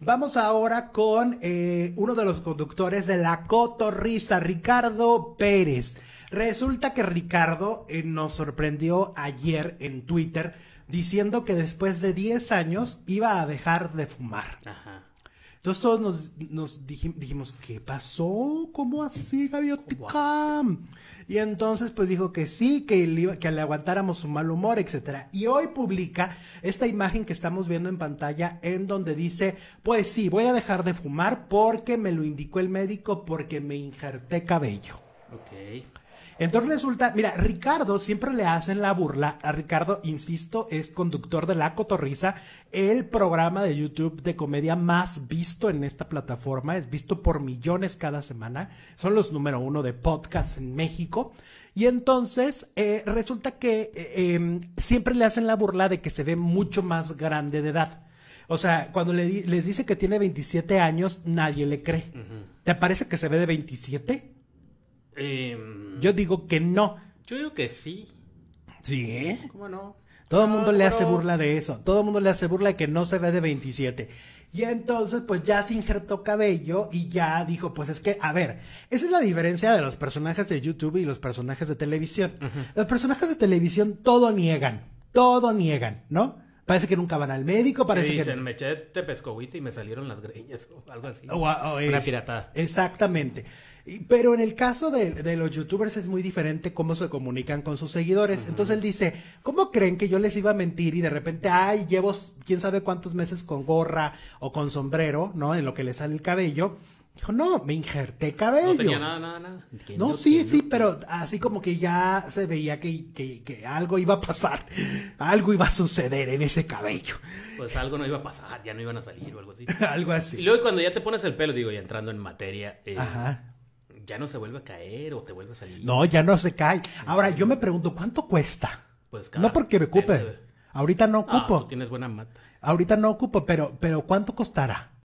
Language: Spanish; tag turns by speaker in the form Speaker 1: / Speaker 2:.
Speaker 1: Vamos ahora con eh, uno de los conductores de la Cotorrisa, Ricardo Pérez. Resulta que Ricardo eh, nos sorprendió ayer en Twitter diciendo que después de 10 años iba a dejar de fumar. Ajá. Entonces todos nos, dijimos, ¿qué pasó? ¿Cómo así, Gaviotica? Y entonces pues dijo que sí, que le, aguantáramos su mal humor, etcétera. Y hoy publica esta imagen que estamos viendo en pantalla en donde dice, pues sí, voy a dejar de fumar porque me lo indicó el médico porque me injerté cabello. Ok. Entonces resulta, mira, Ricardo siempre le hacen la burla. A Ricardo, insisto, es conductor de La Cotorriza, el programa de YouTube de comedia más visto en esta plataforma. Es visto por millones cada semana. Son los número uno de podcast en México. Y entonces eh, resulta que eh, em, siempre le hacen la burla de que se ve mucho más grande de edad. O sea, cuando le, les dice que tiene 27 años, nadie le cree. ¿Te parece que se ve de 27? Em, yo digo que no. Yo digo que sí. ¿Sí? ¿Cómo no? Todo el mundo ah, le hace burla de eso. Todo el mundo le hace burla de que no se ve de 27. Y entonces, pues ya se injertó cabello y ya dijo, pues es que, a ver, esa es la diferencia de los personajes de YouTube y los personajes de televisión. Los personajes de televisión todo niegan, todo niegan, ¿no? Parece que nunca van al médico, parece dicen, que...
Speaker 2: Me eché pescovita y me salieron las greñas o algo así.
Speaker 1: Exactamente. Pero en el caso de, los youtubers es muy diferente cómo se comunican con sus seguidores. Entonces él dice, ¿cómo creen que yo les iba a mentir y de repente, ay, llevo quién sabe cuántos meses con gorra o con sombrero, ¿no? En lo que le sale el cabello. Dijo, no, me injerté cabello. No tenía
Speaker 2: nada, nada, nada.
Speaker 1: No, sí, sí, pero así como que ya se veía que, algo iba a pasar, algo iba a suceder en ese cabello.
Speaker 2: Pues algo no iba a pasar, ya no iban a salir o algo así. algo así. Y luego cuando ya te pones el pelo, digo, ya entrando en materia, eh, Ajá ya no se vuelve a caer o te vuelve a salir. No,
Speaker 1: ya no se cae. Ahora, yo me pregunto, ¿cuánto cuesta? Pues No porque me ocupe. Ahorita no Ah, tienes buena mata. Ahorita no ocupo, pero, pero ¿cuánto costará?